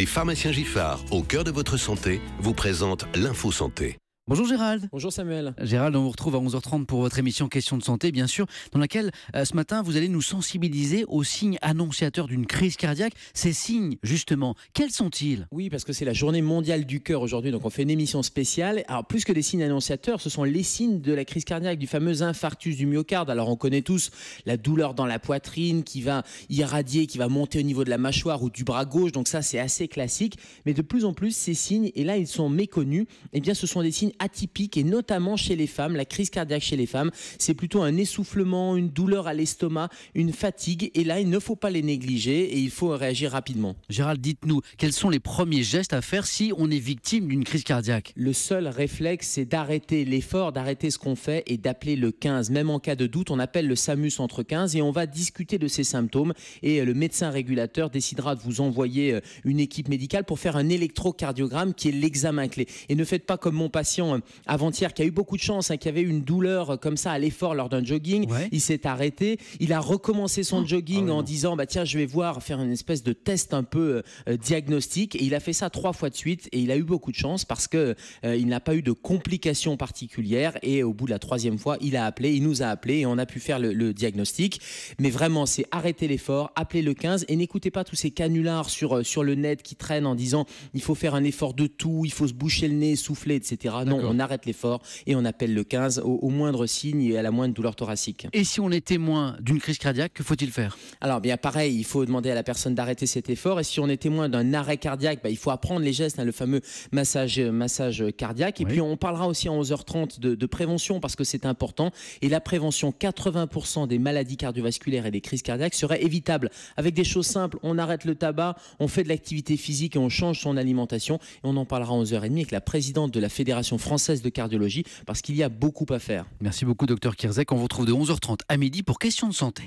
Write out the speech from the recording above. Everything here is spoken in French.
Les pharmaciens Giffard, au cœur de votre santé, vous présentent l'Infosanté. Bonjour Gérald. Bonjour Samuel. Gérald, on vous retrouve à 11h30 pour votre émission Question de santé, bien sûr, dans laquelle euh, ce matin vous allez nous sensibiliser aux signes annonciateurs d'une crise cardiaque. Ces signes, justement, quels sont-ils Oui, parce que c'est la journée mondiale du cœur aujourd'hui, donc on fait une émission spéciale. Alors, plus que des signes annonciateurs, ce sont les signes de la crise cardiaque, du fameux infarctus du myocarde. Alors, on connaît tous la douleur dans la poitrine qui va irradier, qui va monter au niveau de la mâchoire ou du bras gauche, donc ça, c'est assez classique. Mais de plus en plus, ces signes, et là, ils sont méconnus, eh bien, ce sont des signes atypique et notamment chez les femmes. La crise cardiaque chez les femmes, c'est plutôt un essoufflement, une douleur à l'estomac, une fatigue. Et là, il ne faut pas les négliger et il faut réagir rapidement. Gérald, dites-nous, quels sont les premiers gestes à faire si on est victime d'une crise cardiaque Le seul réflexe, c'est d'arrêter l'effort, d'arrêter ce qu'on fait et d'appeler le 15. Même en cas de doute, on appelle le SAMU entre 15 et on va discuter de ces symptômes et euh, le médecin régulateur décidera de vous envoyer euh, une équipe médicale pour faire un électrocardiogramme qui est l'examen clé. Et ne faites pas comme mon patient euh, avant-hier qui a eu beaucoup de chance, hein, qui avait une douleur euh, comme ça à l'effort lors d'un jogging. Il s'est arrêté. Il a recommencé son ah. jogging ah en disant bah tiens je vais voir faire une espèce de test un peu euh, diagnostique Et il a fait ça trois fois de suite et il a eu beaucoup de chance parce que il n'a pas eu de complications particulières. Et au bout de la troisième fois, il a appelé, il nous a appelé et on a pu faire le, diagnostic. Mais vraiment, c'est arrêter l'effort, appeler le 15 et n'écoutez pas tous ces canulars sur sur le net qui traînent en disant il faut faire un effort de tout, il faut se boucher le nez, souffler, etc. Non, on arrête l'effort et on appelle le 15 au, moindre signe et à la moindre douleur thoracique. Et si on est témoin d'une crise cardiaque, que faut-il faire Alors, bien pareil, il faut demander à la personne d'arrêter cet effort. Et si on est témoin d'un arrêt cardiaque, bah, il faut apprendre les gestes, hein, le fameux massage, euh, massage cardiaque. Et puis, on parlera aussi en 11h30 de, prévention parce que c'est important. Et la prévention, 80% des maladies cardiovasculaires et des crises cardiaques seraient évitables avec des choses simples. On arrête le tabac, on fait de l'activité physique et on change son alimentation. Et on en parlera en 11h30 avec la présidente de la Fédération française de cardiologie parce qu'il y a beaucoup à faire. Merci beaucoup, docteur Kirzek. On vous retrouve de 11h30 à midi pour questions de santé.